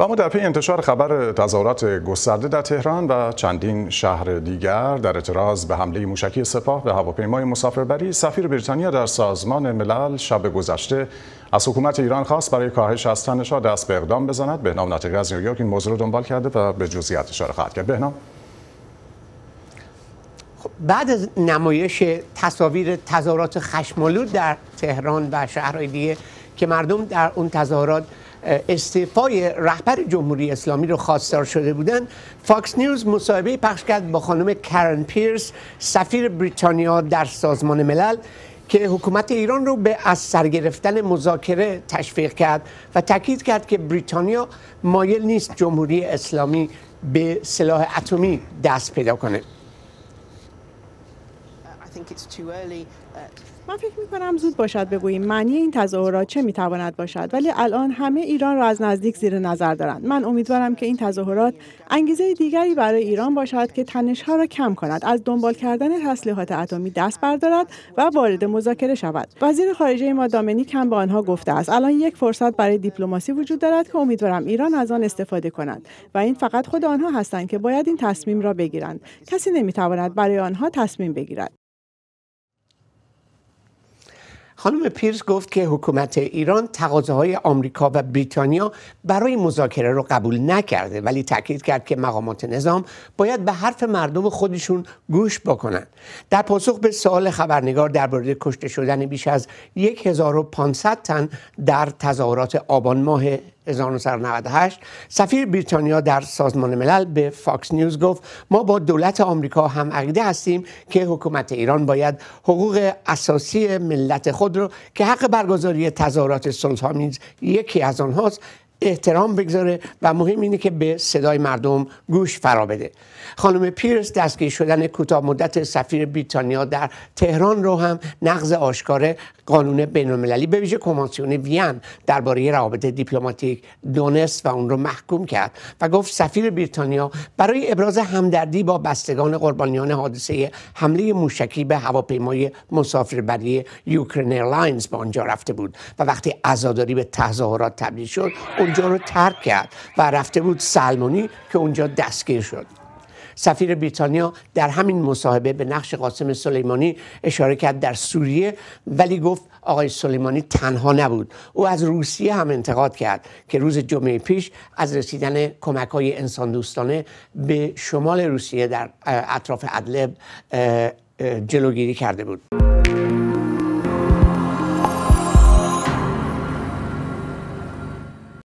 و اما در پی انتشار خبر تظاهرات گسترده در تهران و چندین شهر دیگر در اعتراض به حمله موشکی سپاه به هواپیمای مسافربری سفیر بریتانیا در سازمان ملل شب گذشته از حکومت ایران خواست برای کاهش از تنشها دست به اقدام بزند بهنام ناطقی از نیویورک این موضوع رو دنبال کرده و به جزئیات اشاره خواهد کرد بهنام خب، بعد از نمایش تصاویر تظاهرات خشمالود در تهران و شهرهای دیگه که مردم در اون تظاهرات استعفای رهبر جمهوری اسلامی رو خواستار شده بودن فاکس نیوز مصاحبه پخش کرد با خانم کرن پیرس سفیر بریتانیا در سازمان ملل که حکومت ایران رو به از سر گرفتن مذاکره تشویق کرد و تاکید کرد که بریتانیا مایل نیست جمهوری اسلامی به سلاح اتمی دست پیدا کنه من فکر می کنم زود باشد بگوییم معنی این تظاهرات چه می تواند باشد ولی الان همه ایران را از نزدیک زیر نظر دارند من امیدوارم که این تظاهرات انگیزه دیگری برای ایران باشد که تنشها را کم کند از دنبال کردن تسلیحات اتمی دست بردارد و وارد مذاکره شود وزیر خارجه ما دامنیک هم به آنها گفته است الان یک فرصت برای دیپلماسی وجود دارد که امیدوارم ایران از آن استفاده کند و این فقط خود آنها هستند که باید این تصمیم را بگیرند کسی نمیتواند برای آنها تصمیم بگیرد خانم پیرس گفت که حکومت ایران تقاضاهای آمریکا و بریتانیا برای مذاکره را قبول نکرده ولی تاکید کرد که مقامات نظام باید به حرف مردم خودشون گوش بکنند در پاسخ به سوال خبرنگار درباره کشته شدن بیش از 1500 تن در تظاهرات آبان ماه 1998 سفیر بریتانیا در سازمان ملل به فاکس نیوز گفت ما با دولت آمریکا هم عقیده هستیم که حکومت ایران باید حقوق اساسی ملت خود را که حق برگزاری تظاهرات صلح‌آمیز یکی از آنهاست احترام بگذاره و مهم اینه که به صدای مردم گوش فرا بده خانم پیرس دستگیر شدن کوتاه مدت سفیر بریتانیا در تهران رو هم نقض آشکار قانون بین المللی به ویژه کنوانسیون وین درباره روابط دیپلماتیک دونست و اون رو محکوم کرد و گفت سفیر بریتانیا برای ابراز همدردی با بستگان قربانیان حادثه حمله موشکی به هواپیمای مسافربری یوکرین ایرلاینز به آنجا رفته بود و وقتی عزاداری به تظاهرات تبدیل شد اون اونجا رو ترک کرد و رفته بود سلمونی که اونجا دستگیر شد سفیر بریتانیا در همین مصاحبه به نقش قاسم سلیمانی اشاره کرد در سوریه ولی گفت آقای سلیمانی تنها نبود او از روسیه هم انتقاد کرد که روز جمعه پیش از رسیدن کمک های انسان دوستانه به شمال روسیه در اطراف ادلب جلوگیری کرده بود